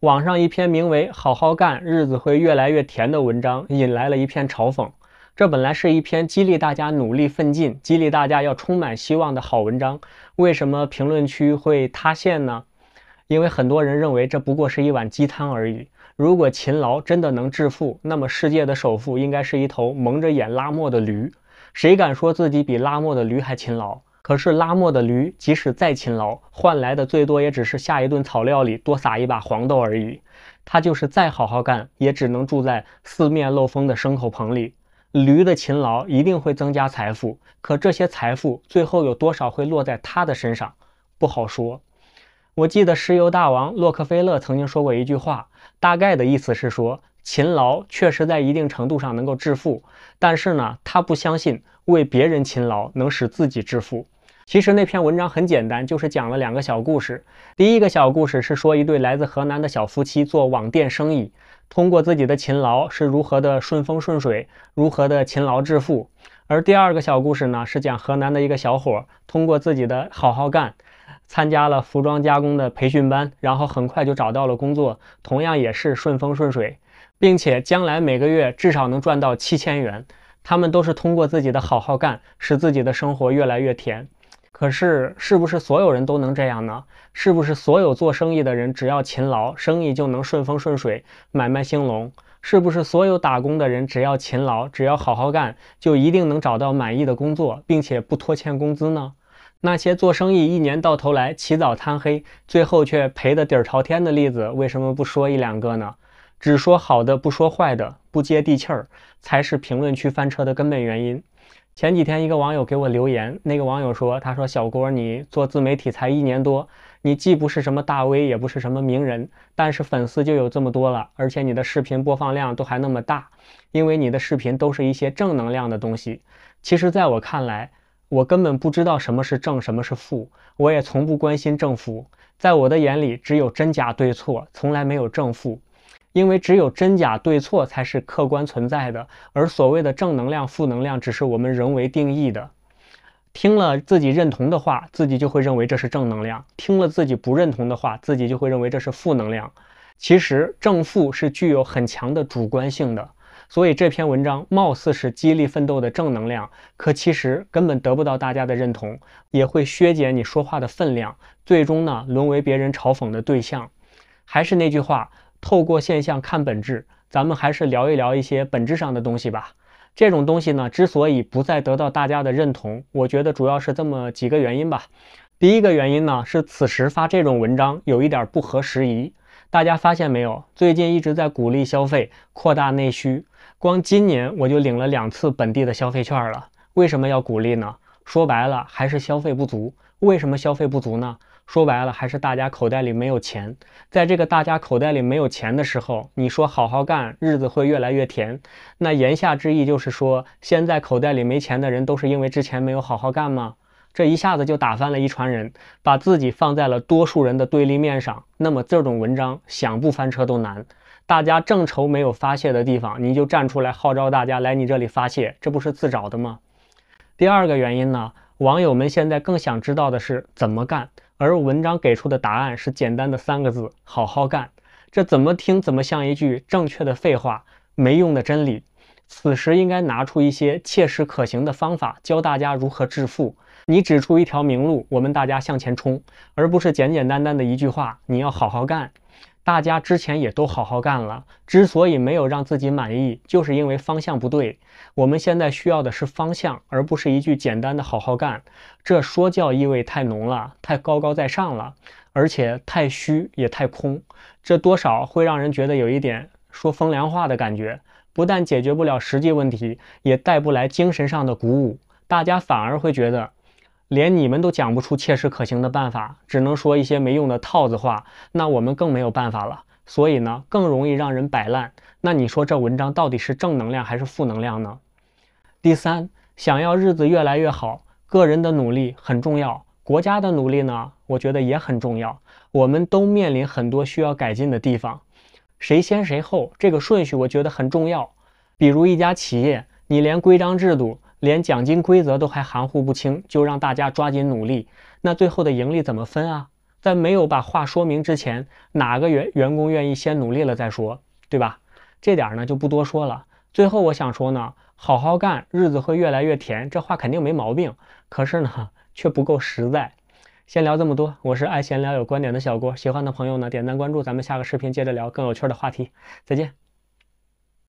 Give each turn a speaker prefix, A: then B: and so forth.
A: 网上一篇名为《好好干，日子会越来越甜》的文章，引来了一片嘲讽。这本来是一篇激励大家努力奋进、激励大家要充满希望的好文章，为什么评论区会塌陷呢？因为很多人认为这不过是一碗鸡汤而已。如果勤劳真的能致富，那么世界的首富应该是一头蒙着眼拉磨的驴。谁敢说自己比拉磨的驴还勤劳？可是拉磨的驴，即使再勤劳，换来的最多也只是下一顿草料里多撒一把黄豆而已。他就是再好好干，也只能住在四面漏风的牲口棚里。驴的勤劳一定会增加财富，可这些财富最后有多少会落在他的身上，不好说。我记得石油大王洛克菲勒曾经说过一句话，大概的意思是说。勤劳确实在一定程度上能够致富，但是呢，他不相信为别人勤劳能使自己致富。其实那篇文章很简单，就是讲了两个小故事。第一个小故事是说一对来自河南的小夫妻做网店生意，通过自己的勤劳是如何的顺风顺水，如何的勤劳致富。而第二个小故事呢，是讲河南的一个小伙通过自己的好好干，参加了服装加工的培训班，然后很快就找到了工作，同样也是顺风顺水。并且将来每个月至少能赚到七千元，他们都是通过自己的好好干，使自己的生活越来越甜。可是，是不是所有人都能这样呢？是不是所有做生意的人只要勤劳，生意就能顺风顺水，买卖兴隆？是不是所有打工的人只要勤劳，只要好好干，就一定能找到满意的工作，并且不拖欠工资呢？那些做生意一年到头来起早贪黑，最后却赔得底儿朝天的例子，为什么不说一两个呢？只说好的，不说坏的，不接地气儿，才是评论区翻车的根本原因。前几天一个网友给我留言，那个网友说：“他说小郭，你做自媒体才一年多，你既不是什么大 V，也不是什么名人，但是粉丝就有这么多了，而且你的视频播放量都还那么大，因为你的视频都是一些正能量的东西。”其实，在我看来，我根本不知道什么是正，什么是负，我也从不关心正负。在我的眼里，只有真假对错，从来没有正负。因为只有真假对错才是客观存在的，而所谓的正能量、负能量只是我们人为定义的。听了自己认同的话，自己就会认为这是正能量；听了自己不认同的话，自己就会认为这是负能量。其实正负是具有很强的主观性的。所以这篇文章貌似是激励奋斗的正能量，可其实根本得不到大家的认同，也会削减你说话的分量，最终呢沦为别人嘲讽的对象。还是那句话。透过现象看本质，咱们还是聊一聊一些本质上的东西吧。这种东西呢，之所以不再得到大家的认同，我觉得主要是这么几个原因吧。第一个原因呢，是此时发这种文章有一点不合时宜。大家发现没有？最近一直在鼓励消费、扩大内需，光今年我就领了两次本地的消费券了。为什么要鼓励呢？说白了还是消费不足，为什么消费不足呢？说白了还是大家口袋里没有钱。在这个大家口袋里没有钱的时候，你说好好干，日子会越来越甜。那言下之意就是说，现在口袋里没钱的人都是因为之前没有好好干吗？这一下子就打翻了一船人，把自己放在了多数人的对立面上。那么这种文章想不翻车都难。大家正愁没有发泄的地方，你就站出来号召大家来你这里发泄，这不是自找的吗？第二个原因呢，网友们现在更想知道的是怎么干，而文章给出的答案是简单的三个字：好好干。这怎么听怎么像一句正确的废话，没用的真理。此时应该拿出一些切实可行的方法，教大家如何致富。你指出一条明路，我们大家向前冲，而不是简简单单的一句话：你要好好干。大家之前也都好好干了，之所以没有让自己满意，就是因为方向不对。我们现在需要的是方向，而不是一句简单的“好好干”。这说教意味太浓了，太高高在上了，而且太虚也太空，这多少会让人觉得有一点说风凉话的感觉。不但解决不了实际问题，也带不来精神上的鼓舞，大家反而会觉得。连你们都讲不出切实可行的办法，只能说一些没用的套子话，那我们更没有办法了。所以呢，更容易让人摆烂。那你说这文章到底是正能量还是负能量呢？第三，想要日子越来越好，个人的努力很重要，国家的努力呢，我觉得也很重要。我们都面临很多需要改进的地方，谁先谁后，这个顺序我觉得很重要。比如一家企业，你连规章制度。连奖金规则都还含糊不清，就让大家抓紧努力，那最后的盈利怎么分啊？在没有把话说明之前，哪个员员工愿意先努力了再说，对吧？这点呢就不多说了。最后我想说呢，好好干，日子会越来越甜，这话肯定没毛病。可是呢，却不够实在。先聊这么多，我是爱闲聊有观点的小郭，喜欢的朋友呢点赞关注，咱们下个视频接着聊更有趣的话题，再见。